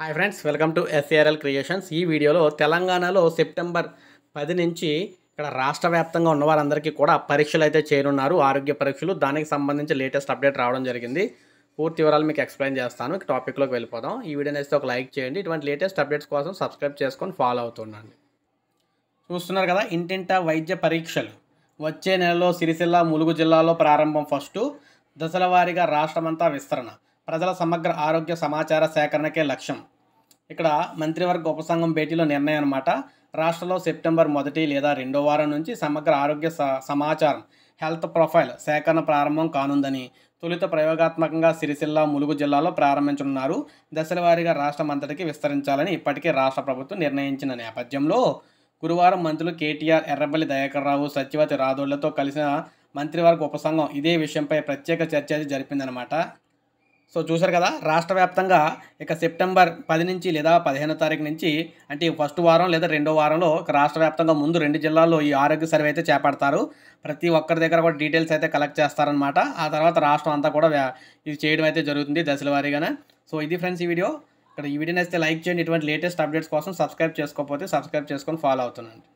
hi friends welcome to SARL creations ఈ వీడియోలో తెలంగాణలో సెప్టెంబర్ పది నుంచి ఇక్కడ రాష్ట్ర వ్యాప్తంగా ఉన్న వారందరికీ కూడా పరీక్షలు అయితే చేరున్నారు ఆరోగ్య పరీక్షలు దానికి సంబంధించి లేటెస్ట్ అప్డేట్ రావడం జరిగింది పూర్తి వివరాలు మీకు ఎక్స్ప్లెయిన్ చేస్తాను టాపిక్లోకి వెళ్ళిపోదాం ఈ వీడియోని అయితే ఒక లైక్ చేయండి ఇటువంటి లేటెస్ట్ అప్డేట్స్ కోసం సబ్స్క్రైబ్ చేసుకొని ఫాలో అవుతుండండి చూస్తున్నారు కదా ఇంటింటా వైద్య పరీక్షలు వచ్చే నెలలో సిరిసిల్ల ములుగు జిల్లాలో ప్రారంభం ఫస్టు దశల వారీగా రాష్ట్రమంతా విస్తరణ ప్రజల సమగ్ర ఆరోగ్య సమాచార సేకరణకే లక్ష్యం ఇక్కడ మంత్రివర్గ ఉపసంఘం భేటీలో నిర్ణయం అనమాట రాష్ట్రంలో సెప్టెంబర్ మొదటి లేదా రెండో వారం నుంచి సమగ్ర ఆరోగ్య సమాచారం హెల్త్ ప్రొఫైల్ సేకరణ ప్రారంభం కానుందని తొలుత ప్రయోగాత్మకంగా సిరిసిల్ల ములుగు జిల్లాలో ప్రారంభించనున్నారు దశలవారీగా రాష్ట్రం అంతటికి విస్తరించాలని ఇప్పటికే రాష్ట్ర ప్రభుత్వం నిర్ణయించిన నేపథ్యంలో గురువారం మంత్రులు కేటీఆర్ ఎర్రబల్లి దయాకర్ రావు సత్యవతి రాథోళ్లతో కలిసిన మంత్రివర్గ ఉపసంఘం ఇదే విషయంపై ప్రత్యేక చర్చ జరిపిందనమాట సో చూసారు కదా రాష్ట్ర వ్యాప్తంగా ఇక సెప్టెంబర్ పది నుంచి లేదా పదిహేనో తారీఖు నుంచి అంటే ఫస్ట్ వారం లేదా రెండో వారంలో రాష్ట్ర వ్యాప్తంగా ముందు రెండు జిల్లాల్లో ఈ ఆరోగ్య సర్వే అయితే చేపడతారు ప్రతి ఒక్కరి దగ్గర కూడా డీటెయిల్స్ అయితే కలెక్ట్ చేస్తారనమాట ఆ తర్వాత రాష్ట్రం అంతా కూడా ఇది చేయడం అయితే జరుగుతుంది దశల వారీగానే సో ఇది ఫ్రెండ్స్ ఈ వీడియో ఇక్కడ ఈ వీడియోని అయితే లైక్ చేయండి ఇటువంటి లేటెస్ట్ అప్డేట్స్ కోసం సబ్స్క్రైబ్ చేసుకోకపోతే సబ్స్క్రైబ్ చేసుకొని ఫాలో అవుతున్నాను